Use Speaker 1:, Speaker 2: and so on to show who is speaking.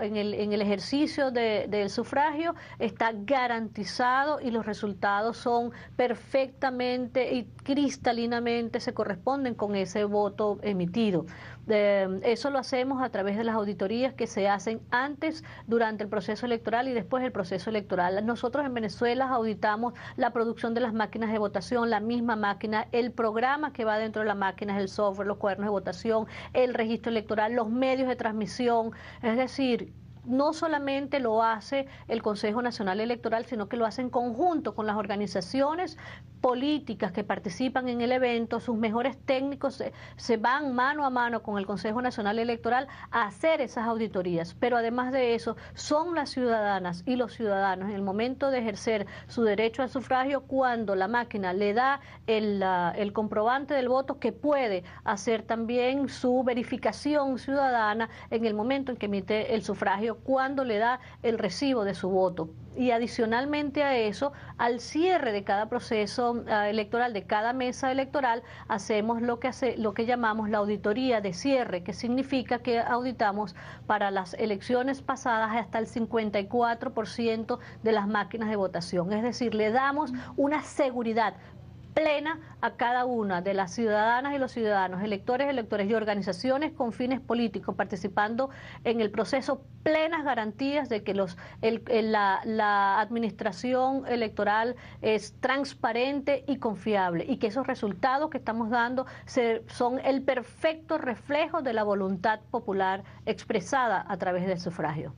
Speaker 1: en el, en el ejercicio del sufragio está garantizado y los resultados son perfectamente y cristalinamente se corresponden con ese voto emitido. Em, eso lo hacemos a través de las auditorías que se hacen antes, durante el proceso electoral y después del proceso electoral. Nosotros en Venezuela auditamos la producción de las máquinas de votación, la misma máquina, el programa que va dentro de las máquina, el software, los cuadernos de votación, el registro electoral, los medios de transmisión, es decir, no solamente lo hace el Consejo Nacional Electoral, sino que lo hace en conjunto con las organizaciones políticas que participan en el evento, sus mejores técnicos se, van mano a mano con el Consejo Nacional Electoral a hacer esas auditorías. Pero además de eso, son las ciudadanas y los ciudadanos en el momento de ejercer su derecho al sufragio cuando la máquina le da el comprobante del voto que puede hacer también su verificación ciudadana en el momento en que emite el sufragio, cuando le da el recibo de su voto y adicionalmente a eso, al cierre de cada proceso ah, electoral, de cada mesa electoral, hacemos lo que, hace, lo que llamamos la auditoría de cierre, que significa que auditamos para las elecciones pasadas hasta el 54% de las máquinas de votación. Es decir, le damos una seguridad plena a cada una de las ciudadanas y los ciudadanos, electores, electores y organizaciones con fines políticos, participando en el proceso plenas garantías de que los, la, la, administración electoral es transparente y confiable y que esos resultados que estamos dando son el perfecto reflejo de la voluntad popular expresada a través del sufragio.